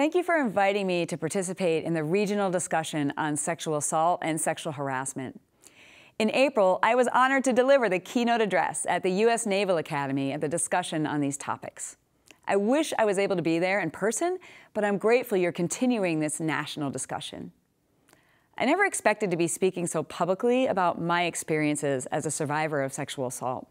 Thank you for inviting me to participate in the regional discussion on sexual assault and sexual harassment. In April, I was honored to deliver the keynote address at the U.S. Naval Academy at the discussion on these topics. I wish I was able to be there in person, but I'm grateful you're continuing this national discussion. I never expected to be speaking so publicly about my experiences as a survivor of sexual assault.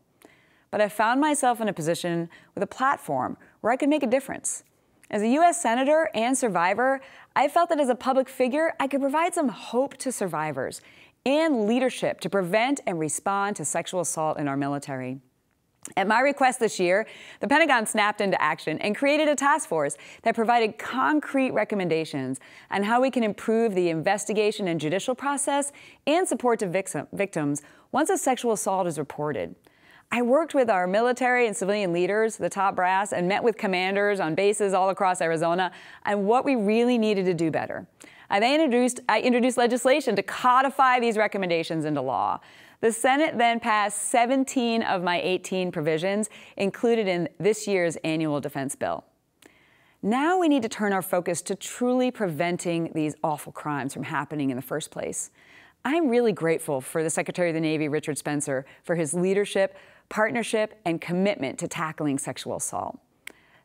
But I found myself in a position with a platform where I could make a difference as a U.S. Senator and survivor, I felt that as a public figure, I could provide some hope to survivors and leadership to prevent and respond to sexual assault in our military. At my request this year, the Pentagon snapped into action and created a task force that provided concrete recommendations on how we can improve the investigation and judicial process and support to victims once a sexual assault is reported. I worked with our military and civilian leaders, the top brass, and met with commanders on bases all across Arizona on what we really needed to do better. I then introduced, I introduced legislation to codify these recommendations into law. The Senate then passed 17 of my 18 provisions included in this year's annual defense bill. Now we need to turn our focus to truly preventing these awful crimes from happening in the first place. I'm really grateful for the Secretary of the Navy, Richard Spencer, for his leadership, partnership, and commitment to tackling sexual assault.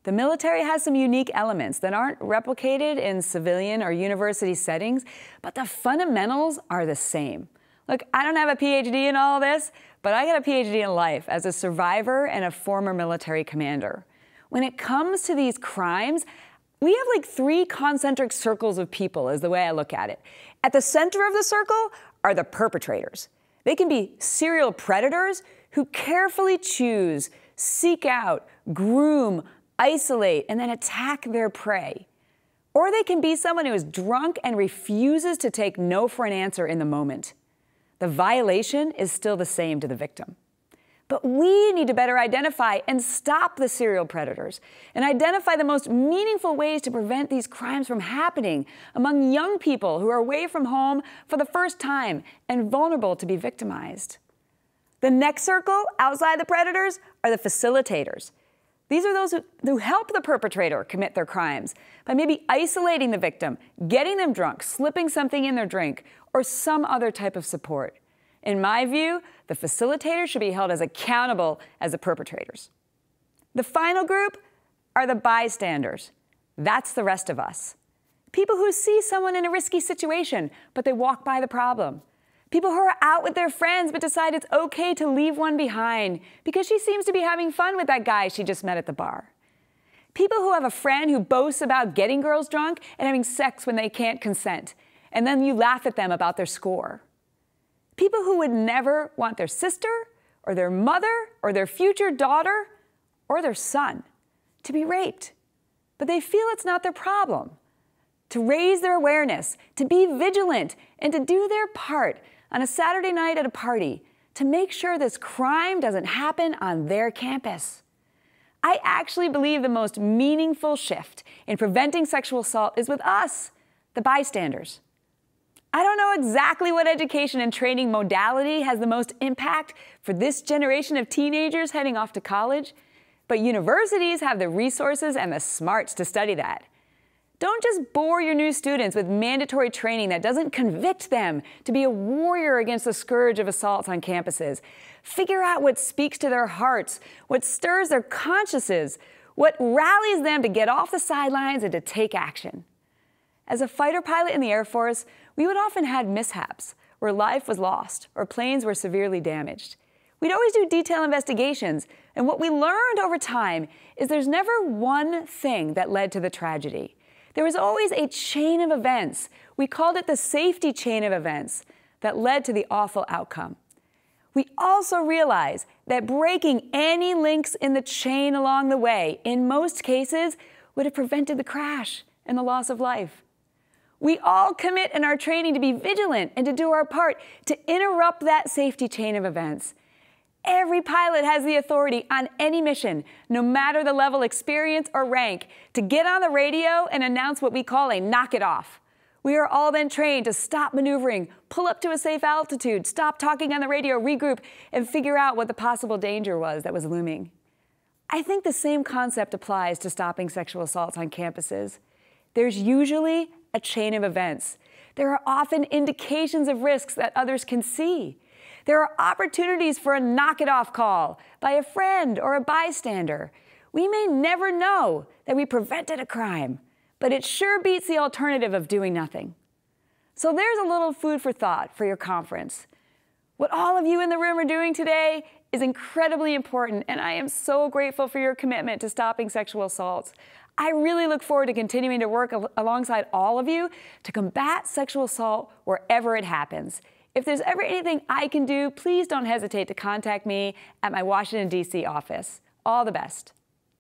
The military has some unique elements that aren't replicated in civilian or university settings, but the fundamentals are the same. Look, I don't have a PhD in all this, but I got a PhD in life as a survivor and a former military commander. When it comes to these crimes, we have like three concentric circles of people, is the way I look at it. At the center of the circle are the perpetrators. They can be serial predators who carefully choose, seek out, groom, isolate, and then attack their prey. Or they can be someone who is drunk and refuses to take no for an answer in the moment. The violation is still the same to the victim. But we need to better identify and stop the serial predators and identify the most meaningful ways to prevent these crimes from happening among young people who are away from home for the first time and vulnerable to be victimized. The next circle outside the predators are the facilitators. These are those who, who, help the perpetrator commit their crimes by maybe isolating the victim, getting them drunk, slipping something in their drink, or some other type of support. In my view, the facilitator should be held as accountable as the perpetrators. The final group are the bystanders. That's the rest of us. People who see someone in a risky situation, but they walk by the problem. People who are out with their friends but decide it's okay to leave one behind because she seems to be having fun with that guy she just met at the bar. People who have a friend who boasts about getting girls drunk and having sex when they can't consent, and then you laugh at them about their score. People who would never want their sister, or their mother, or their future daughter, or their son to be raped, but they feel it's not their problem to raise their awareness, to be vigilant, and to do their part on a Saturday night at a party to make sure this crime doesn't happen on their campus. I actually believe the most meaningful shift in preventing sexual assault is with us, the bystanders. I don't know exactly what education and training modality has the most impact for this generation of teenagers heading off to college, but universities have the resources and the smarts to study that. Don't just bore your new students with mandatory training that doesn't convict them to be a warrior against the scourge of assaults on campuses. Figure out what speaks to their hearts, what stirs their consciences, what rallies them to get off the sidelines and to take action. As a fighter pilot in the Air Force, we would often have mishaps where life was lost or planes were severely damaged. We'd always do detailed investigations, and what we learned over time is there's never one thing that led to the tragedy. There was always a chain of events. We called it the safety chain of events that led to the awful outcome. We also realize that breaking any links in the chain along the way, in most cases, would have prevented the crash and the loss of life. We all commit in our training to be vigilant and to do our part to interrupt that safety chain of events Every pilot has the authority on any mission, no matter the level, experience, or rank, to get on the radio and announce what we call a knock it off. We are all then trained to stop maneuvering, pull up to a safe altitude, stop talking on the radio, regroup, and figure out what the possible danger was that was looming. I think the same concept applies to stopping sexual assaults on campuses. There's usually a chain of events. There are often indications of risks that others can see. There are opportunities for a knock it off call by a friend or a bystander. We may never know that we prevented a crime, but it sure beats the alternative of doing nothing. So there's a little food for thought for your conference. What all of you in the room are doing today is incredibly important, and I am so grateful for your commitment to stopping sexual assaults. I really look forward to continuing to work al alongside all of you to combat sexual assault wherever it happens. If there's ever anything I can do, please don't hesitate to contact me at my Washington, D.C. office. All the best.